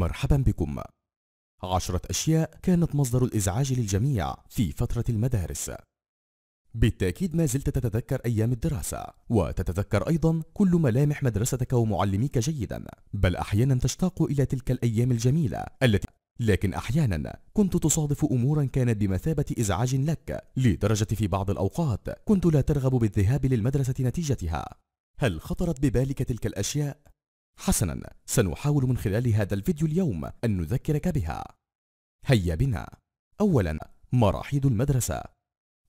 مرحبا بكم عشرة أشياء كانت مصدر الإزعاج للجميع في فترة المدارس بالتأكيد ما زلت تتذكر أيام الدراسة وتتذكر أيضا كل ملامح مدرستك ومعلميك جيدا بل أحيانا تشتاق إلى تلك الأيام الجميلة التي لكن أحيانا كنت تصادف أمورا كانت بمثابة إزعاج لك لدرجة في بعض الأوقات كنت لا ترغب بالذهاب للمدرسة نتيجتها هل خطرت ببالك تلك الأشياء؟ حسنا سنحاول من خلال هذا الفيديو اليوم أن نذكرك بها هيا بنا أولا مراحيض المدرسة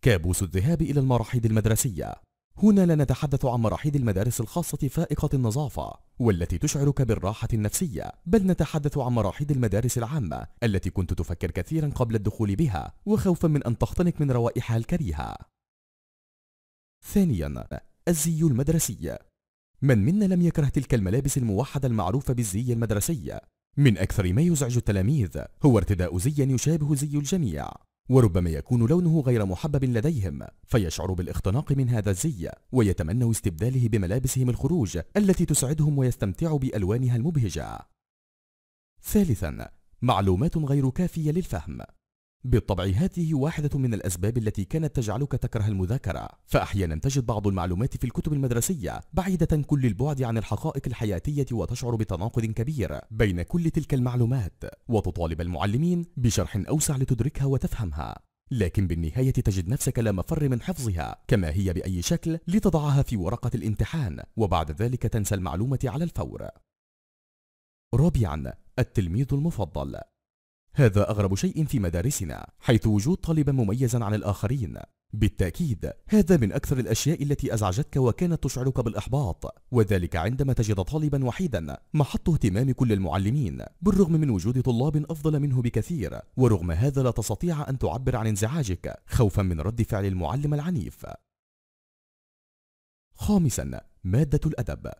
كابوس الذهاب إلى المراحيض المدرسية هنا لا نتحدث عن مراحيض المدارس الخاصة فائقة النظافة والتي تشعرك بالراحة النفسية بل نتحدث عن مراحيض المدارس العامة التي كنت تفكر كثيرا قبل الدخول بها وخوفا من أن تختنق من روائحها الكريهة ثانيا الزي المدرسي من منا لم يكره تلك الملابس الموحدة المعروفة بالزي المدرسي؟ من أكثر ما يزعج التلاميذ هو ارتداء زي يشابه زي الجميع وربما يكون لونه غير محبب لديهم فيشعر بالاختناق من هذا الزي ويتمنوا استبداله بملابسهم الخروج التي تسعدهم ويستمتع بألوانها المبهجة ثالثا معلومات غير كافية للفهم بالطبع هذه واحدة من الأسباب التي كانت تجعلك تكره المذاكرة فأحيانا تجد بعض المعلومات في الكتب المدرسية بعيدة كل البعد عن الحقائق الحياتية وتشعر بتناقض كبير بين كل تلك المعلومات وتطالب المعلمين بشرح أوسع لتدركها وتفهمها لكن بالنهاية تجد نفسك لا مفر من حفظها كما هي بأي شكل لتضعها في ورقة الامتحان وبعد ذلك تنسى المعلومة على الفور رابعا التلميذ المفضل هذا أغرب شيء في مدارسنا حيث وجود طالبا مميزا عن الآخرين بالتأكيد هذا من أكثر الأشياء التي أزعجتك وكانت تشعرك بالإحباط وذلك عندما تجد طالبا وحيدا محط اهتمام كل المعلمين بالرغم من وجود طلاب أفضل منه بكثير ورغم هذا لا تستطيع أن تعبر عن انزعاجك خوفا من رد فعل المعلم العنيف خامسا مادة الأدب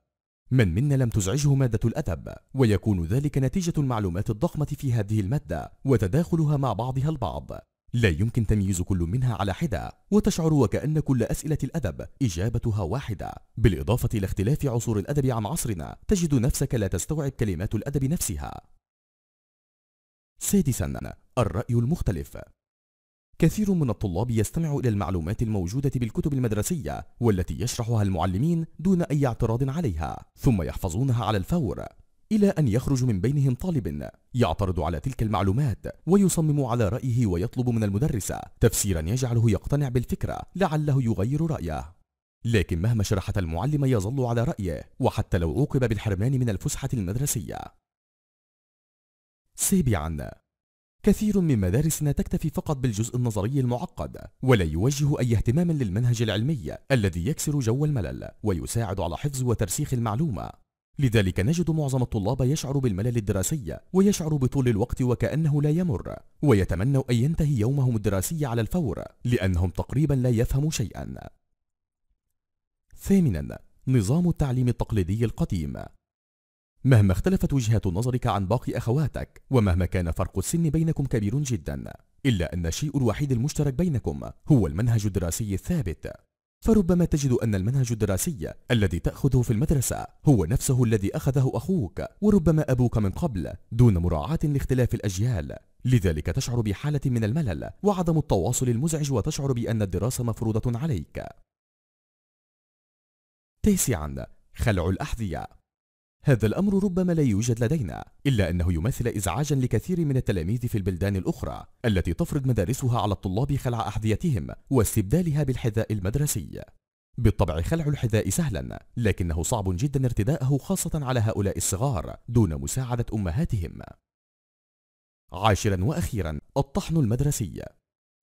من منا لم تزعجه مادة الأدب ويكون ذلك نتيجة المعلومات الضخمة في هذه المادة وتداخلها مع بعضها البعض لا يمكن تمييز كل منها على حدة وتشعر وكأن كل أسئلة الأدب إجابتها واحدة بالإضافة إلى اختلاف عصور الأدب عن عصرنا تجد نفسك لا تستوعب كلمات الأدب نفسها سادسا الرأي المختلف كثير من الطلاب يستمع إلى المعلومات الموجودة بالكتب المدرسية والتي يشرحها المعلمين دون أي اعتراض عليها ثم يحفظونها على الفور إلى أن يخرج من بينهم طالب يعترض على تلك المعلومات ويصمم على رأيه ويطلب من المدرسة تفسيرا يجعله يقتنع بالفكرة لعله يغير رأيه لكن مهما شرحت المعلم يظل على رأيه وحتى لو عوقب بالحرمان من الفسحة المدرسية سابعا كثير من مدارسنا تكتفي فقط بالجزء النظري المعقد ولا يوجه أي اهتمام للمنهج العلمي الذي يكسر جو الملل ويساعد على حفظ وترسيخ المعلومة لذلك نجد معظم الطلاب يشعر بالملل الدراسي ويشعر بطول الوقت وكأنه لا يمر ويتمنى أن ينتهي يومهم الدراسي على الفور لأنهم تقريبا لا يفهموا شيئا ثامنا نظام التعليم التقليدي القديم مهما اختلفت وجهات نظرك عن باقي أخواتك ومهما كان فرق السن بينكم كبير جدا إلا أن الشيء الوحيد المشترك بينكم هو المنهج الدراسي الثابت فربما تجد أن المنهج الدراسي الذي تأخذه في المدرسة هو نفسه الذي أخذه أخوك وربما أبوك من قبل دون مراعاة لاختلاف الأجيال لذلك تشعر بحالة من الملل وعدم التواصل المزعج وتشعر بأن الدراسة مفروضة عليك تاسعا خلع الأحذية هذا الأمر ربما لا يوجد لدينا إلا أنه يمثل إزعاجا لكثير من التلاميذ في البلدان الأخرى التي تفرض مدارسها على الطلاب خلع أحذيتهم واستبدالها بالحذاء المدرسي بالطبع خلع الحذاء سهلا لكنه صعب جدا ارتداءه خاصة على هؤلاء الصغار دون مساعدة أمهاتهم عاشرا وأخيرا الطحن المدرسي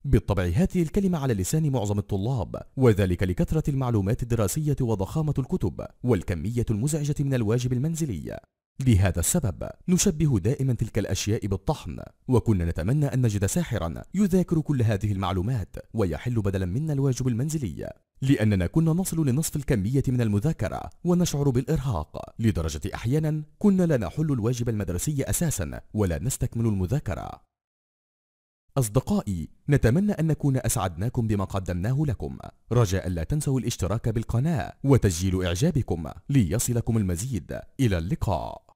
بالطبع هذه الكلمة على لسان معظم الطلاب وذلك لكثرة المعلومات الدراسية وضخامة الكتب والكمية المزعجة من الواجب المنزلي لهذا السبب نشبه دائما تلك الأشياء بالطحن وكنا نتمنى أن نجد ساحرا يذاكر كل هذه المعلومات ويحل بدلا منا الواجب المنزلي لأننا كنا نصل لنصف الكمية من المذاكرة ونشعر بالإرهاق لدرجة أحيانا كنا لا نحل الواجب المدرسي أساسا ولا نستكمل المذاكرة أصدقائي نتمنى أن نكون أسعدناكم بما قدمناه لكم رجاء لا تنسوا الاشتراك بالقناة وتسجيل إعجابكم ليصلكم المزيد إلى اللقاء